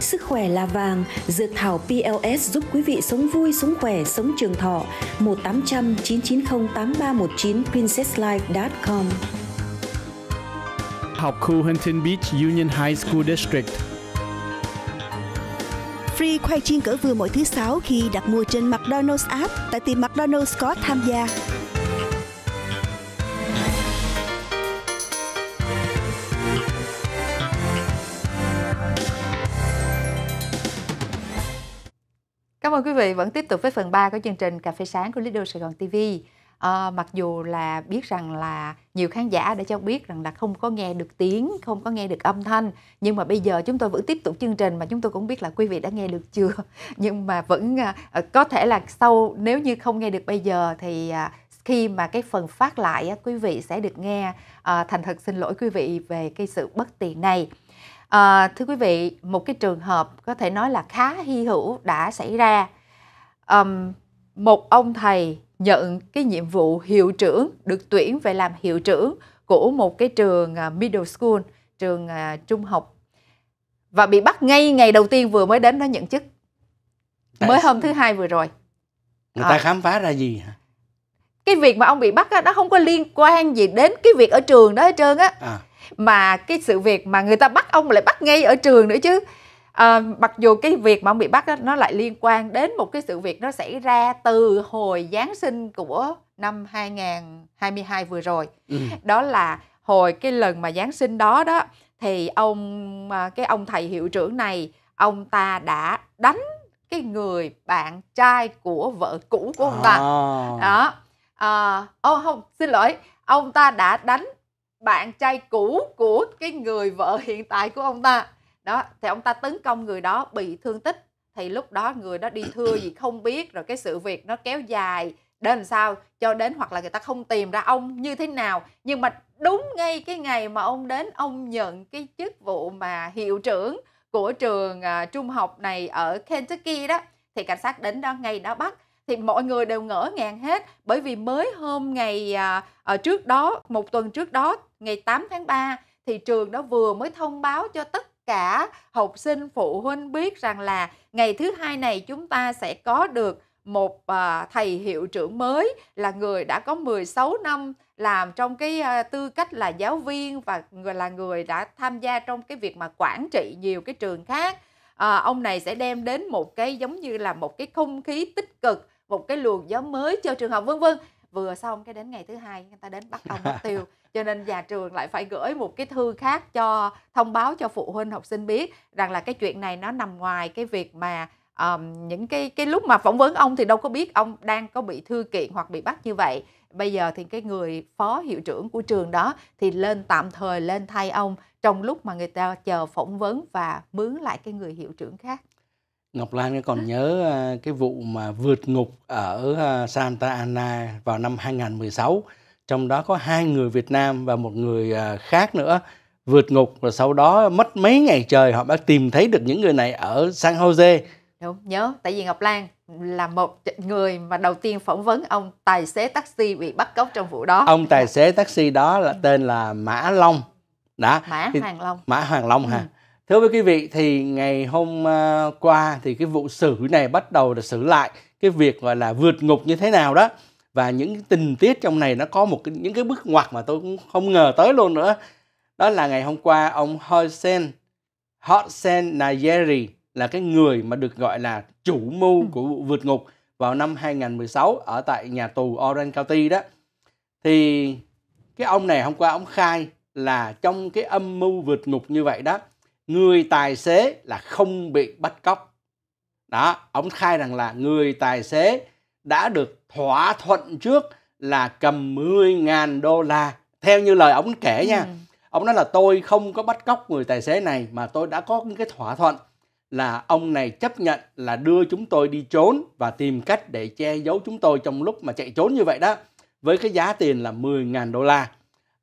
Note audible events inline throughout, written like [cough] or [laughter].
Sức khỏe là vàng, dược thảo PLS giúp quý vị sống vui, sống khỏe, sống trường thọ. 1800 990 8319 princesslife.com Học khu Huntington Beach Union High School District Free khoai chiên cỡ vừa mỗi thứ sáu khi đặt mua trên McDonald's app tại tiệm McDonald's có tham gia. ơn quý vị vẫn tiếp tục với phần 3 của chương trình Cà phê sáng của Lido Sài Gòn TV. À, ờ, mặc dù là biết rằng là nhiều khán giả đã cho biết rằng là không có nghe được tiếng, không có nghe được âm thanh, nhưng mà bây giờ chúng tôi vẫn tiếp tục chương trình mà chúng tôi cũng biết là quý vị đã nghe được chưa. [laughs] Nhưng mà vẫn à, có thể là sau nếu như không nghe được bây giờ thì à, khi mà cái phần phát lại á, quý vị sẽ được nghe à, thành thật xin lỗi quý vị về cái sự bất tiện này À, thưa quý vị, một cái trường hợp có thể nói là khá hy hữu đã xảy ra. Um, một ông thầy nhận cái nhiệm vụ hiệu trưởng được tuyển về làm hiệu trưởng của một cái trường ờ, middle school, trường ờ, trung học và bị bắt ngay ngày đầu tiên vừa mới đến đó nhận chức. Tại mới hôm thứ hai vừa rồi. Người à. ta khám phá ra gì hả? Cái việc mà ông bị bắt đó, nó không có liên quan gì đến cái việc ở trường đó hết trơn á. À mà cái sự việc mà người ta bắt ông lại bắt ngay ở trường nữa chứ à, mặc dù cái việc mà ông bị bắt đó, nó lại liên quan đến một cái sự việc nó xảy ra từ hồi Giáng sinh của năm 2022 vừa rồi ừ. đó là hồi cái lần mà Giáng sinh đó đó thì ông ờ, cái ông thầy hiệu trưởng này ông ta đã đánh cái người bạn trai của vợ cũ của ông ta à. đó à, oh, không xin lỗi ông ta đã đánh bạn trai cũ của cái người vợ [laughs] hiện tại của ông ta đó thì ông ta tấn công người đó bị thương tích thì lúc đó người đó đi thưa gì không biết rồi cái sự việc nó kéo dài đến sao cho đến hoặc là người ta không tìm ra ông như thế nào nhưng mà đúng ngay cái ngày mà ông đến ông nhận cái chức vụ mà hiệu trưởng của trường à, trung học này ở Kentucky đó thì cảnh sát đến đó ngay đó bắt thì mọi người đều ngỡ ngàng hết bởi vì mới hôm ngày à, à trước đó một tuần trước đó ngày 8 tháng 3 thì trường đó vừa mới thông báo cho tất cả học sinh phụ huynh biết rằng là ngày thứ hai này chúng ta sẽ có được một à, thầy hiệu trưởng mới là người đã có 16 năm làm trong cái à, tư cách là giáo viên và người là người đã tham gia trong cái việc mà quản trị nhiều cái trường khác. À, ông này sẽ đem đến một cái giống như là một cái không khí tích cực, một cái luồng gió mới cho trường học vân vân vừa xong cái đến ngày thứ hai người ta đến bắt ông bắt tiêu cho nên nhà trường lại phải gửi một cái thư khác cho thông báo cho phụ huynh học sinh biết rằng là cái chuyện này nó nằm ngoài cái việc mà um, những cái cái lúc mà phỏng vấn ông thì đâu có biết ông đang có bị thư kiện hoặc bị bắt như vậy bây giờ thì cái người phó hiệu trưởng của trường đó thì lên tạm thời lên thay ông trong lúc mà người ta chờ phỏng vấn và mướn lại cái người hiệu trưởng khác Ngọc Lan còn nhớ à, cái vụ mà vượt ngục ở à, Santa Ana vào năm 2016, trong đó có hai người Việt Nam và một người à, khác nữa vượt ngục và sau đó mất mấy ngày trời họ đã tìm thấy được những người này ở San Jose. Đúng, nhớ tại vì Ngọc Lan là một người mà đầu tiên phỏng vấn ông tài xế taxi bị bắt cóc trong vụ đó. Ông tài xế taxi đó là ừ. tên là Mã Long. Đó. Mã Hoàng Long. Mã Hoàng Long ừ. ha thưa quý vị thì ngày hôm ờ, qua thì cái vụ xử này bắt đầu là xử lại cái việc gọi là vượt ngục như thế nào đó và những tình tiết trong này nó có một những cái bước ngoặt mà tôi cũng không ngờ tới luôn nữa đó là ngày hôm qua ông Hossein Hossein Nayeri là cái người mà được gọi là chủ mưu ừ. của vụ vượt ngục vào năm 2016 ở tại nhà tù Orange County đó thì cái ông này hôm qua ông khai là trong cái âm mưu vượt ngục như vậy đó người tài xế là không bị bắt cóc đó ông khai rằng là người tài xế đã được thỏa thuận trước là cầm 10.000 đô la theo như lời ông kể nha ừ. ông nói là tôi không có bắt cóc người tài xế này mà tôi đã có những cái thỏa thuận là ông này chấp nhận là đưa chúng tôi đi trốn và tìm cách để che giấu chúng tôi trong lúc mà chạy trốn như vậy đó với cái giá tiền là 10.000 đô la.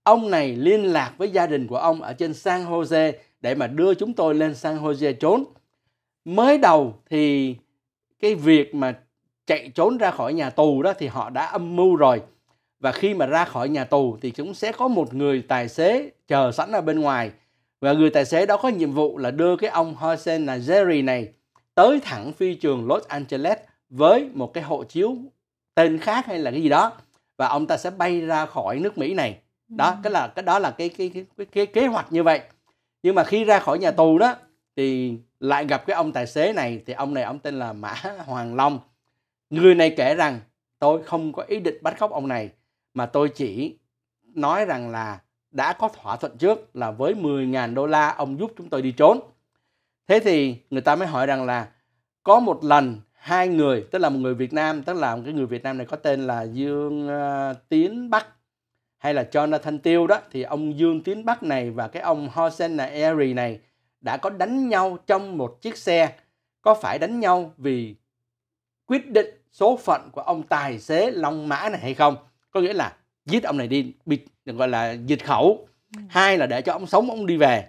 Ông này liên lạc với gia đình của ông ở trên San Jose để mà đưa chúng tôi lên San Jose trốn. Mới đầu thì cái việc mà chạy trốn ra khỏi nhà tù đó thì họ đã âm mưu rồi. Và khi mà ra khỏi nhà tù thì chúng sẽ có một người tài xế chờ sẵn ở bên ngoài. Và người tài xế đó có nhiệm vụ là đưa cái ông Jose Nazeri này tới thẳng phi trường Los Angeles với một cái hộ chiếu tên khác hay là cái gì đó và ông ta sẽ bay ra khỏi nước Mỹ này đó ừ. cái là cái đó là cái cái cái, cái kế hoạch như vậy nhưng mà khi ra khỏi nhà tù đó thì lại gặp cái ông tài xế này thì ông này ông tên là Mã Hoàng Long người này kể rằng tôi không có ý định bắt cóc ông này mà tôi chỉ nói rằng là đã có thỏa thuận trước là với 10.000 đô la ông giúp chúng tôi đi trốn. Thế thì người ta mới hỏi rằng là có một lần hai người, tức là một người Việt Nam, tức là một cái người Việt Nam này có tên là Dương uh, Tiến Bắc hay là Jonathan Tiêu đó thì ông Dương Tiến Bắc này và cái ông Hosanna Eri này đã có đánh nhau trong một chiếc xe có phải đánh nhau vì quyết định số phận của ông tài xế Long Mã này hay không có nghĩa là giết ông này đi bị gọi là diệt khẩu ừ. hai là để cho ông sống ông đi về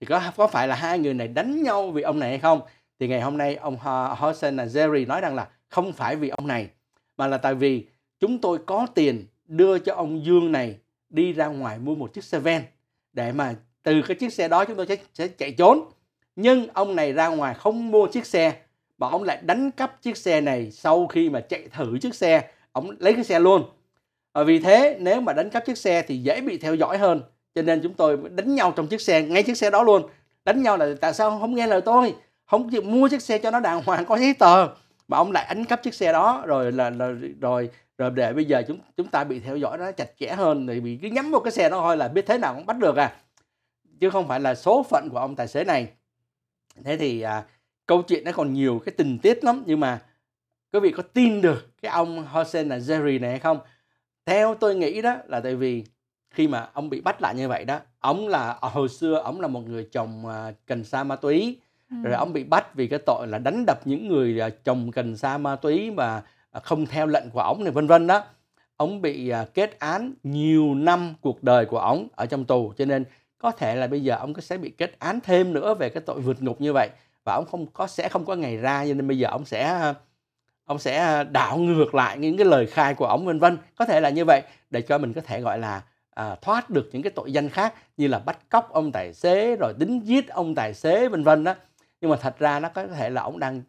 thì có có phải là hai người này đánh nhau vì ông này hay không thì ngày hôm nay ông Hossein Jerry nói rằng là không phải vì ông này mà là tại vì chúng tôi có tiền đưa cho ông Dương này đi ra ngoài mua một chiếc xe van để mà từ cái chiếc xe đó chúng tôi sẽ, sẽ chạy trốn nhưng ông này ra ngoài không mua chiếc xe mà ông lại đánh cắp chiếc xe này sau khi mà chạy thử chiếc xe ông lấy cái xe luôn và vì thế nếu mà đánh cắp chiếc xe thì dễ bị theo dõi hơn cho nên chúng tôi đánh nhau trong chiếc xe ngay chiếc xe đó luôn đánh nhau là tại sao không nghe lời tôi không chịu mua chiếc xe cho nó đàng hoàng có giấy tờ mà ông lại đánh cắp chiếc xe đó rồi là, là rồi rồi để bây giờ chúng chúng ta bị theo dõi nó chặt chẽ hơn thì bị cứ nhắm một cái xe nó thôi là biết thế nào cũng bắt được à chứ không phải là số phận của ông tài xế này thế thì à, câu chuyện nó còn nhiều cái tình tiết lắm nhưng mà quý vị có tin được cái ông Hossein là Jerry này hay không theo tôi nghĩ đó là tại vì khi mà ông bị bắt lại như vậy đó ông là à, hồi xưa ông là một người chồng uh, cần sa ma túy ừ. rồi ông bị bắt vì cái tội là đánh đập những người uh, chồng cần sa ma túy và À, không theo lệnh của ông này vân vân đó ông bị à, kết án nhiều năm cuộc đời của ông ở trong tù cho nên có thể là bây giờ ông có sẽ bị kết án thêm nữa về cái tội vượt ngục như vậy và ông không có sẽ không có ngày ra cho nên bây giờ ông sẽ ông à, sẽ đảo ngược lại những cái lời khai của ông vân vân có thể là như vậy để cho mình có thể gọi là à, thoát được những cái tội danh khác như là bắt cóc ông tài xế rồi tính giết ông tài xế vân vân đó nhưng mà thật ra nó có thể là ông đang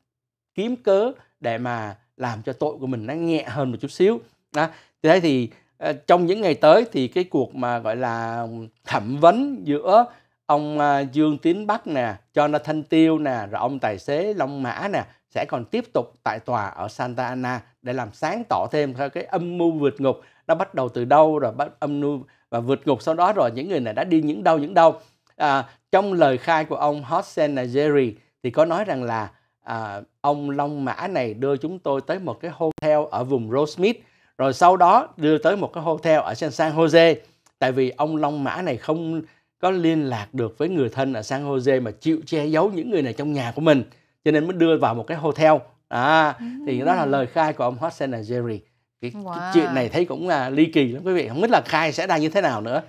kiếm cớ để mà làm cho tội của mình nó nhẹ hơn một chút xíu đó. thế thì ờ, trong những ngày tới thì cái cuộc mà gọi là thẩm vấn giữa ông ờ, Dương Tiến Bắc nè, cho Thanh Tiêu nè, rồi ông tài xế Long Mã nè sẽ còn tiếp tục tại tòa ở Santa Ana để làm sáng tỏ thêm theo cái âm mưu vượt ngục nó bắt đầu từ đâu rồi bắt âm mưu và vượt ngục sau đó rồi những người này đã đi những đâu những đâu. À, trong lời khai của ông Hossein Najeri thì có nói rằng là à, ông Long Mã này đưa chúng tôi tới một cái hotel ở vùng Rosemead rồi sau đó đưa tới một cái hotel ở San, San Jose tại vì ông Long Mã này không có liên lạc được với người thân ở San Jose mà chịu che giấu những người này trong nhà của mình cho nên mới đưa vào một cái hotel à, thì đó là lời khai của ông Hudson Jerry cái, wow. cái chuyện này thấy cũng là ly kỳ lắm quý vị không biết là khai sẽ ra như thế nào nữa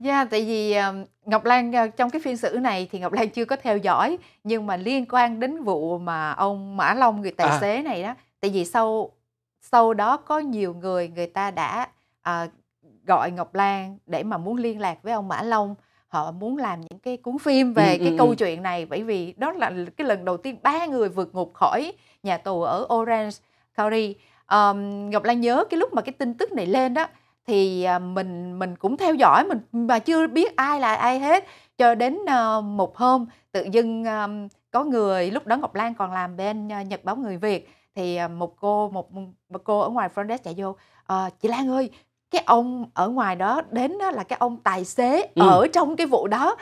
Dạ, yeah, tại vì ờ, Ngọc Lan ờ, trong cái phiên xử này thì Ngọc Lan chưa có theo dõi nhưng mà liên quan đến vụ mà ông Mã Long người tài à. xế này đó, tại vì sau sau đó có nhiều người người ta đã uh, gọi Ngọc Lan để mà muốn liên lạc với ông Mã Long, họ muốn làm những cái cuốn phim ừ, về ừ, cái ừ, câu ừ. chuyện này bởi vì đó là cái lần đầu tiên ba người vượt ngục khỏi nhà tù ở Orange County. Um, Ngọc Lan nhớ cái lúc mà cái tin tức này lên đó thì à, mình mình cũng theo dõi mình mà chưa biết ai là ai hết cho đến ờ, một hôm tự dưng ờ, có người lúc đó Ngọc Lan còn làm bên ờ, Nhật báo người Việt thì một cô một, một cô ở ngoài front desk chạy vô à, chị Lan ơi cái ông ở ngoài đó đến đó là cái ông tài xế ừ. ở trong cái vụ đó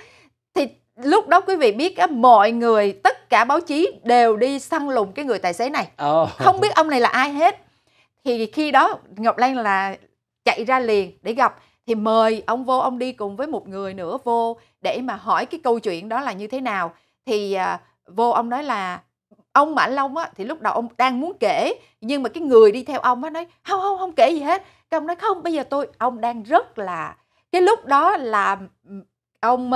thì lúc đó quý vị biết mọi người tất cả báo chí đều đi săn lùng cái người tài xế này oh. không biết ông này là ai hết thì khi đó Ngọc Lan là chạy ra liền để gặp thì mời ông vô ông đi cùng với một người nữa vô để mà hỏi cái câu chuyện đó là như thế nào thì à, vô ông nói là ông mà long á thì lúc đầu ông đang muốn kể nhưng mà cái người đi theo ông á nói không không không kể gì hết cái ông nói không bây giờ tôi ông đang rất là cái lúc đó là ông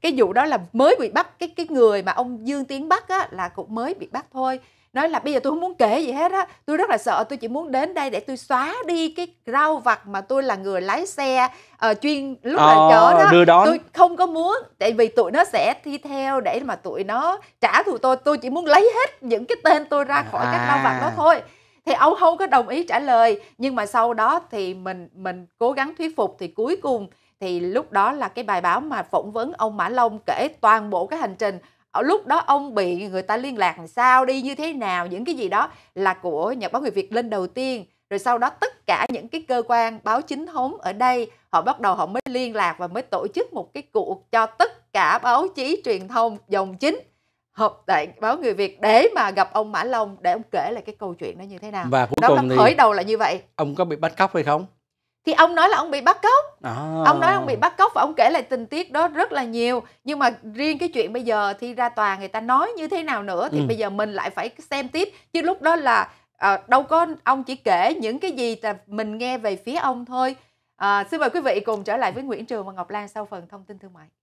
cái vụ đó là mới bị bắt cái cái người mà ông Dương Tiến bắt á là cũng mới bị bắt thôi nói là bây giờ tôi không muốn kể gì hết á tôi rất là sợ tôi chỉ muốn đến đây để tôi xóa đi cái rau vặt mà tôi là người lái xe uh, chuyên lúc ờ, là chở đó đưa đón. tôi không có muốn tại vì tụi nó sẽ thi theo để mà tụi nó trả thù tôi tôi chỉ muốn lấy hết những cái tên tôi ra à, khỏi à. các rau vặt đó à. thôi thì ông không có đồng ý trả lời nhưng mà sau đó thì mình mình cố gắng thuyết phục thì cuối cùng thì lúc đó là cái bài báo mà phỏng vấn ông Mã Long kể toàn bộ cái hành trình ở ờ, lúc đó ông bị người ta liên lạc làm sao đi như thế nào những cái gì đó là của nhật báo người việt lên đầu tiên rồi sau đó tất cả những cái cơ quan báo chính thống ở đây họ bắt đầu họ mới liên lạc và mới tổ chức một cái cuộc cho tất cả báo chí truyền thông dòng chính hợp tại báo người Việt để mà gặp ông Mã Long để ông kể lại cái câu chuyện đó như thế nào. Và cuối đó cùng thì khởi đầu là như vậy. Ông có bị bắt cóc hay không? thì ông nói là ông bị bắt cóc à. ông nói ông bị bắt cóc và ông kể lại tình tiết đó rất là nhiều nhưng mà riêng cái chuyện bây giờ thì ra tòa người ta nói như thế nào nữa thì ừ. bây giờ mình lại phải xem tiếp chứ lúc đó là à, đâu có ông chỉ kể những cái gì là mình nghe về phía ông thôi à, xin mời quý vị cùng trở lại với Nguyễn Trường và Ngọc Lan sau phần thông tin thương mại